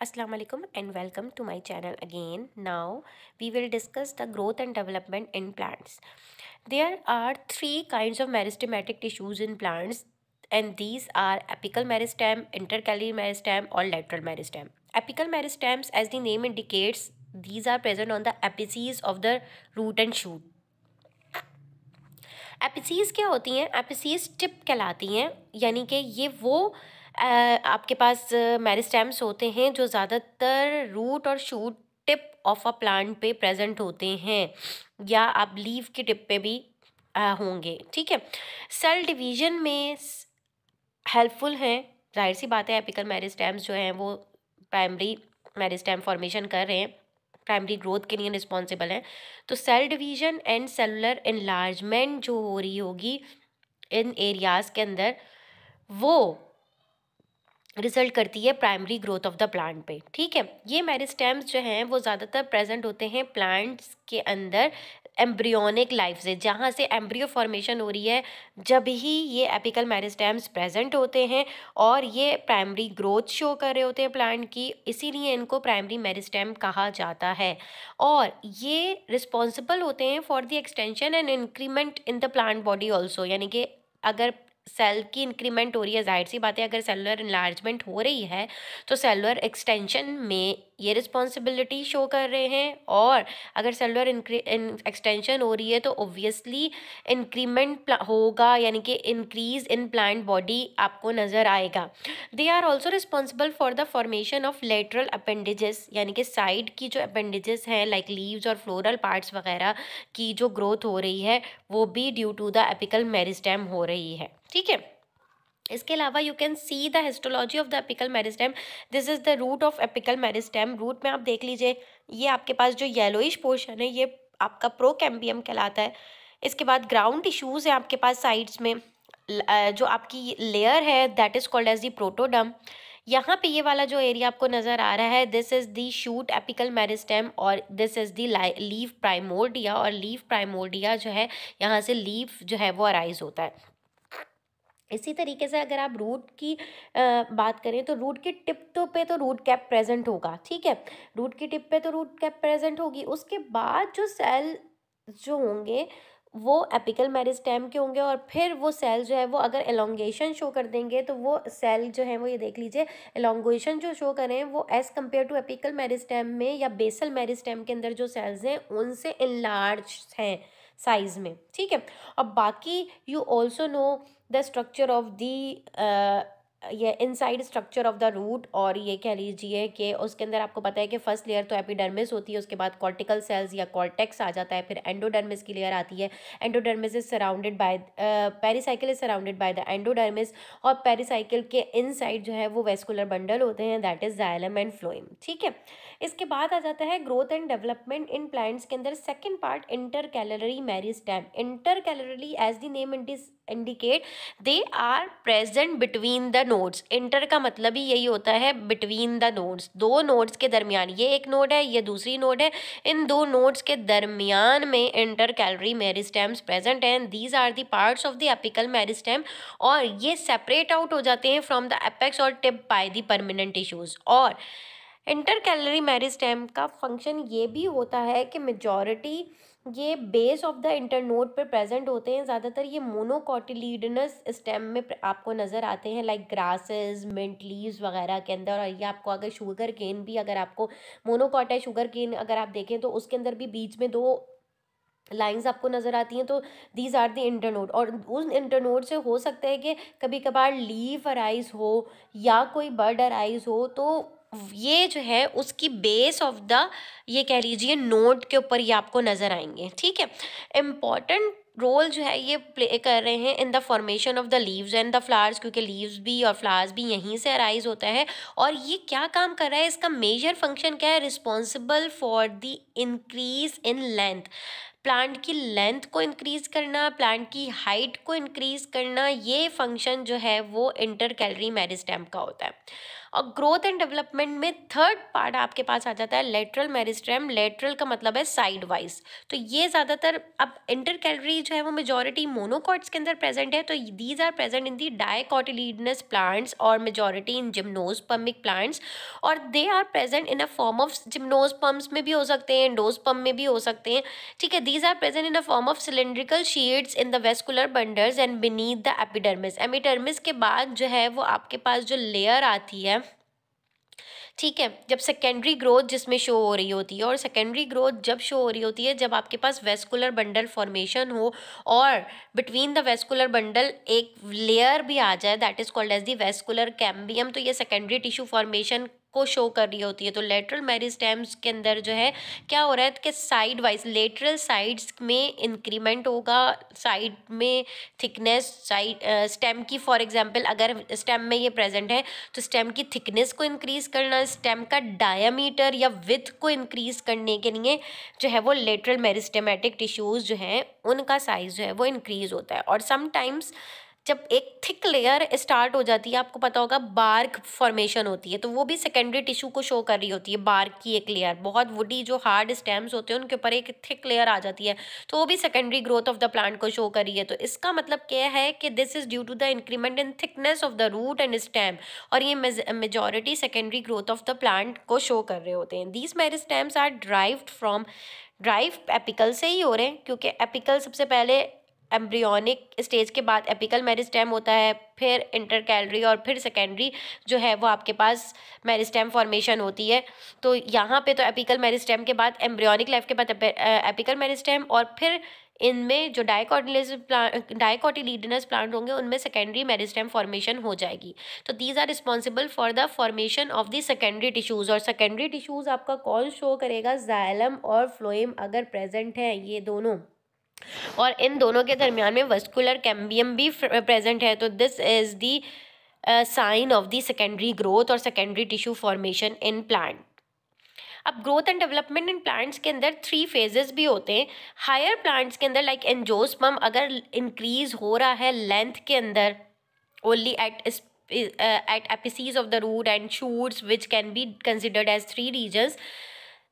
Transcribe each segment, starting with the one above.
Aslam and welcome to my channel again now we will discuss the growth and development in plants there are three kind of meristematic tissues in plants and these are apical meristem intercalary meristem और lateral meristem apical meristems as the name indicates these are present on the apices of the root and shoot apices क्या होती हैं एपिसीज tip कहलाती हैं यानी कि ये वो आपके पास मेरिस्टेम्स होते हैं जो ज़्यादातर रूट और shoot tip of a plant पे प्रेजेंट होते हैं या आप लीव के टिप पे भी होंगे ठीक है सेल डिवीजन में हेल्पफुल हैं जाहिर सी बात है एपिकल मेरिस्टेम्स जो हैं वो प्राइमरी मेरिस्टेम फॉर्मेशन कर रहे हैं प्राइमरी ग्रोथ के लिए रिस्पॉन्सिबल हैं तो cell division and cellular enlargement जो हो रही होगी इन एरियाज़ के अंदर वो रिजल्ट करती है primary growth of the plant पे ठीक है ये मेरिस्टेम्स जो हैं वो ज़्यादातर प्रेजेंट होते हैं प्लांट्स के अंदर एम्ब्रियोनिक लाइफ से जहाँ से एम्ब्रियो फॉर्मेशन हो रही है जब ही ये एपिकल मेरिस्टेम्स प्रेजेंट होते हैं और ये प्राइमरी ग्रोथ शो कर रहे होते हैं प्लांट की इसीलिए इनको प्राइमरी मेरिस्टेम कहा जाता है और ये रिस्पॉन्सिबल होते हैं for the extension and increment in the plant body also यानी कि अगर सेल की इंक्रीमेंट हो रही है जाहिर सी बात है अगर सेलुलर इन्लार्जमेंट हो रही है तो सेलुलर एक्सटेंशन में ये रिस्पॉन्सिबिलिटी शो कर रहे हैं और अगर सेलर एक्सटेंशन हो रही है तो ओबियसली इंक्रीमेंट होगा यानी कि इंक्रीज इन प्लांट बॉडी आपको नज़र आएगा they are also responsible for the formation of lateral appendages यानी कि साइड की जो अपेंडिजेस हैं लाइक लीव्स और फ्लोरल पार्ट्स वगैरह की जो ग्रोथ हो रही है वो भी due to the apical meristem हो रही है ठीक है इसके अलावा you can see the histology of the apical meristem this is the root of apical meristem root में आप देख लीजिए ये आपके पास जो येलोइश पोर्शन है ये आपका प्रो कैम्बियम कहलाता है इसके बाद ग्राउंड टिश्यूज़ हैं आपके पास साइड्स में जो आपकी लेयर है that is called as the protoderm यहाँ पे ये वाला जो एरिया आपको नज़र आ रहा है this is the shoot apical meristem और this is the leaf primordia और लीव प्राइमोर्डिया जो है यहाँ से लीव जो है वो अराइज होता है इसी तरीके से अगर आप रूट की आ, बात करें तो रूट के टिप तो पे तो रूट कैप प्रेजेंट होगा ठीक है रूट की टिप पे तो रूट कैप प्रेजेंट होगी उसके बाद जो सेल जो होंगे वो एपिकल मेरिस्टेम के होंगे और फिर वो सेल जो है वो अगर एलोंगेशन शो कर देंगे तो वो सेल जो है वो ये देख लीजिए एलोंगेशन जो शो करें वो as compare to apical meristem में या बेसल मेरिस्टेम के अंदर जो सेल्स हैं उनसे इनलार्ज हैं साइज़ में ठीक है और बाकी you also know the structure of the ये inside structure of the root और ये कह लीजिए कि उसके अंदर आपको पता है कि फर्स्ट लेयर तो एपिडर्मिस होती है उसके बाद कॉर्टिकल सेल्स या कॉर्टेक्स आ जाता है फिर एंडोडर्मिस की लेयर आती है endodermis is surrounded by pericycle is surrounded by the endodermis और पेरीसाइकिल के इनसाइड जो है वो वेस्कुलर बंडल होते हैं that is xylem and phloem ठीक है इसके बाद आ जाता है growth and development in plants के अंदर second part intercalary meristem intercalary as the name indicate they are present between the nodes inter का मतलब ही यही होता है बिटवीन द नोड्स दो नोड्स के दरमियान ये एक नोड है ये दूसरी नोड है इन दो नोड्स के दरमियान में इंटर कैलरी मेरिस्टैम्स प्रेजेंट हैं these are the parts of the apical meristem और ये सेपरेट आउट हो जाते हैं फ्रॉम द एपेक्स और tip by the permanent tissues और इंटर कैलरी मेरिस्टेम का फंक्शन ये भी होता है कि मेजॉरिटी ये base of the internode पर प्रेजेंट होते हैं ज़्यादातर ये मोनोकॉटिलीडनस स्टेम में आपको नज़र आते हैं लाइक ग्रासेस मिंट लीव्स वगैरह के अंदर और ये आपको अगर शुगर केन भी अगर आपको मोनोकॉट है शुगर केन अगर आप देखें तो उसके अंदर भी बीच में दो लाइंस आपको नज़र आती हैं तो दीज आर दी इंटरनोड और उन इंटरनोड से हो सकता है कि कभी कभार लीफ अराइज हो या कोई बर्ड अराइज हो तो ये जो है उसकी बेस ऑफ द ये कह लीजिए नोट के ऊपर ये आपको नज़र आएंगे ठीक है इम्पॉर्टेंट रोल जो है ये प्ले कर रहे हैं in the formation of the leaves and the flowers क्योंकि लीव्स भी और फ्लावर्स भी यहीं से अराइज होता है और ये क्या काम कर रहा है इसका मेजर फंक्शन क्या है responsible for the increase in length plant की लेंथ को इंक्रीज़ करना प्लांट की हाइट को इंक्रीज़ करना ये फंक्शन जो है वो इंटर कैलरी मेरिस्टेम का होता है और ग्रोथ एंड डेवलपमेंट में थर्ड पार्ट आपके पास आ जाता है लेटरल मेरिस्टेम लेटरल का मतलब है साइड वाइज तो ये ज़्यादातर अब इंटर कैलरी जो है वो मेजोरिटी मोनोकॉट्स के अंदर प्रेजेंट है तो these are present in the dicotyledonous plants और मेजोरिटी इन जिम्नोस्पम्बिक प्लांट्स और they are present in a form of gymnosperms में भी हो सकते हैं डोजपम्प में भी हो सकते हैं ठीक है these These are present in the form of cylindrical sheets in the vascular bundles and beneath the epidermis. Epidermis के बाद जो है वो आपके पास जो layer आती है ठीक है जब सेकेंडरी ग्रोथ जिसमें शो हो रही होती है और सेकेंडरी ग्रोथ जब शो हो रही होती है जब आपके पास वेस्कुलर बंडल फॉर्मेशन हो और बिटवीन द वेस्कुलर बंडल एक लेयर भी आ जाए that is called as the vascular cambium तो ये सेकेंडरी टिश्यू फॉर्मेशन को शो कर रही होती है तो लेटरल मेरिस्टेम्स के अंदर जो है क्या हो रहा है कि साइड वाइज लेटरल साइड्स में इंक्रीमेंट होगा साइड में थिकनेस साइड स्टेम की फॉर एग्जांपल अगर स्टेम में ये प्रेजेंट है तो स्टेम की थिकनेस को इंक्रीज़ करना स्टेम का डायामीटर या विथ को इंक्रीज़ करने के लिए जो है वो लेटरल मेरिस्टेमेटिक टिश्यूज़ जो हैं उनका साइज़ जो है वो इंक्रीज़ होता है और समटाइम्स जब एक थिक लेयर स्टार्ट हो जाती है आपको पता होगा बार्क फॉर्मेशन होती है तो वो भी सेकेंडरी टिश्यू को शो कर रही होती है बार्क की एक लेयर बहुत वुडी जो हार्ड स्टेम्स होते हैं उनके ऊपर एक थिक लेयर आ जाती है तो वो भी secondary growth of the plant को शो कर रही है तो इसका मतलब क्या है कि this is due to the increment in thickness of the root and stem और ये majority secondary growth of the plant को शो कर रहे होते हैं these stems are derived from drive apical से ही हो रहे हैं क्योंकि एपिकल सबसे पहले एम्ब्रियोनिक स्टेज के बाद एपिकल मेरिस्टेम होता है फिर इंटर कैलरी और फिर सेकेंडरी जो है वो आपके पास मेरिस्टेम फॉर्मेशन होती है तो यहाँ पे तो एपिकल मेरिस्टेम के बाद एम्ब्रियोनिक लाइफ के बाद एपिकल मेरिस्टेम और फिर इनमें जो डायकॉटिलेज प्लांट डायकॉटिलीडनस प्लांट होंगे उनमें सेकेंडरी मेरिस्टेम फॉर्मेशन हो जाएगी तो these are responsible for the formation of the secondary tissues और सेकेंडरी टिश्यूज़ आपका कौन शो करेगा जायलम और फ्लोएम अगर प्रेजेंट है ये दोनों और इन दोनों के दरमियान में वस्कुलर कैम्बियम भी प्रेजेंट है तो this is the sign of the secondary growth और secondary tissue formation in plant अब growth and development in plants के अंदर थ्री फेजेस भी होते हैं हायर प्लांट्स के अंदर लाइक एनजोस्पम अगर इंक्रीज हो रहा है लेंथ के अंदर only at at apices of the root and shoots which can be considered as three regions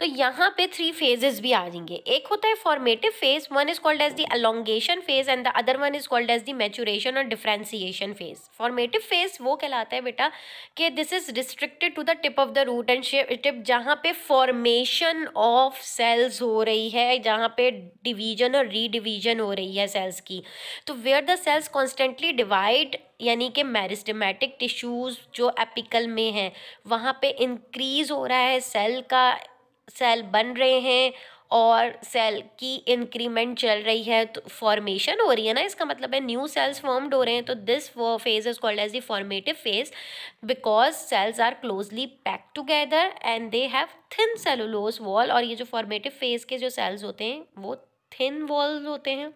तो यहाँ पे थ्री फेजेस भी आ जाएंगे एक होता है formative phase one is called as the elongation phase and the other one is called as the maturation और differentiation phase formative phase वो कहलाता है बेटा कि this is restricted to the tip of the root and tip जहाँ पे formation of sales हो रही है जहाँ पे डिवीजन और रीडिवीजन हो रही है सेल्स की तो where the cells constantly divide यानी कि मैरिस्टमेटिक टिश्यूज़ जो एपिकल में हैं वहाँ पे इंक्रीज़ हो रहा है सेल का सेल बन रहे हैं और सेल की इंक्रीमेंट चल रही है तो फॉर्मेशन हो रही है ना इसका मतलब है न्यू सेल्स फॉर्म्ड हो रहे हैं तो this phase is called as the formative phase because cells are closely packed together and they have thin cellulose wall और ये जो फॉर्मेटिव फेज के जो सेल्स होते हैं वो थिन वॉल होते हैं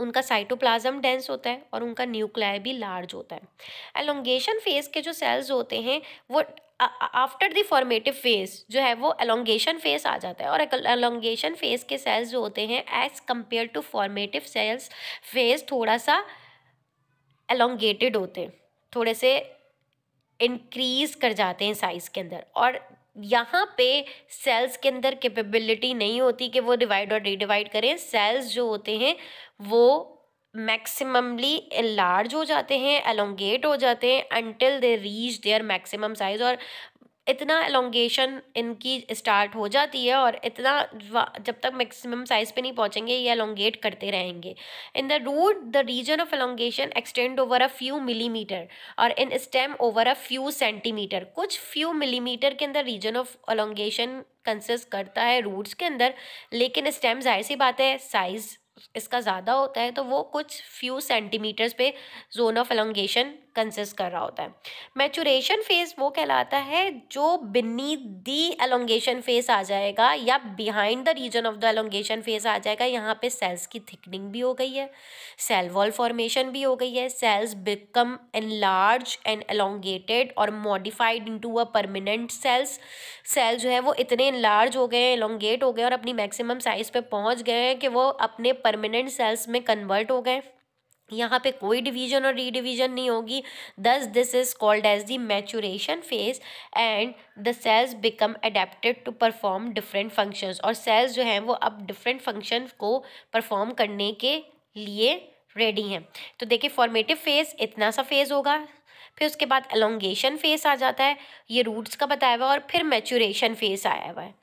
उनका साइटोप्लाज्म डेंस होता है और उनका न्यूक्लियाई भी लार्ज होता है एलोंगेशन फेज के जो सेल्स होते हैं वो आफ्टर द फॉर्मेटिव फेज जो है वो एलोंगेशन फेज आ जाता है और एलोंगेशन फेज के सेल्स जो होते हैं as compare to formative cells phase थोड़ा सा एलोंगेटेड होते हैं थोड़े से इंक्रीज कर जाते हैं साइज़ के अंदर और यहाँ पे सेल्स के अंदर कैपेबिलिटी नहीं होती कि वो डिवाइड और रीडिवाइड करें सेल्स जो होते हैं वो मैक्सिममली लार्ज हो जाते हैं एलोंगेट हो जाते हैं until they reach their maximum size और इतना एलोंगेशन इनकी स्टार्ट हो जाती है और इतना जब तक मैक्सिमम साइज़ पे नहीं पहुँचेंगे ये एलोंगेट करते रहेंगे in the root the region of elongation extend over a few millimeter और in stem over a few centimeter कुछ फ्यू मिलीमीटर के अंदर रीजन ऑफ एलोंगेशन कंसिस्ट करता है रूट्स के अंदर लेकिन स्टेम जाहिर सी बात है साइज़ इसका ज़्यादा होता है तो वो कुछ फ्यू सेंटीमीटर्स पे जोन ऑफ एलोंगेशन कंसिस्ट कर रहा होता है मैचुरेशन फेज़ वो कहलाता है जो बिन्नी दी एलोंगेशन फेस आ जाएगा या behind the region of the elongation phase आ जाएगा यहाँ पे सेल्स की थिकनिंग भी हो गई है सेल वॉल फॉर्मेशन भी हो गई है cells become enlarge and elongated और modified into a permanent cells cell जो है वो इतने लार्ज हो गए एलोंगेट हो गए और अपनी मैक्सिमम साइज़ पे पहुँच गए हैं कि वो अपने परमानेंट सेल्स में कन्वर्ट हो गए यहाँ पे कोई डिवीजन और रीडिवीजन नहीं होगी thus this is called as the maturation phase and the cells become adapted to perform different functions और सेल्स जो हैं वो अब डिफरेंट फंक्शन को परफॉर्म करने के लिए रेडी हैं तो देखिए फॉर्मेटिव फेज़ इतना सा फेज़ होगा फिर उसके बाद एलोंगेशन फेस आ जाता है ये रूट्स का बताया हुआ है और फिर मैचुरेशन फेस आया हुआ है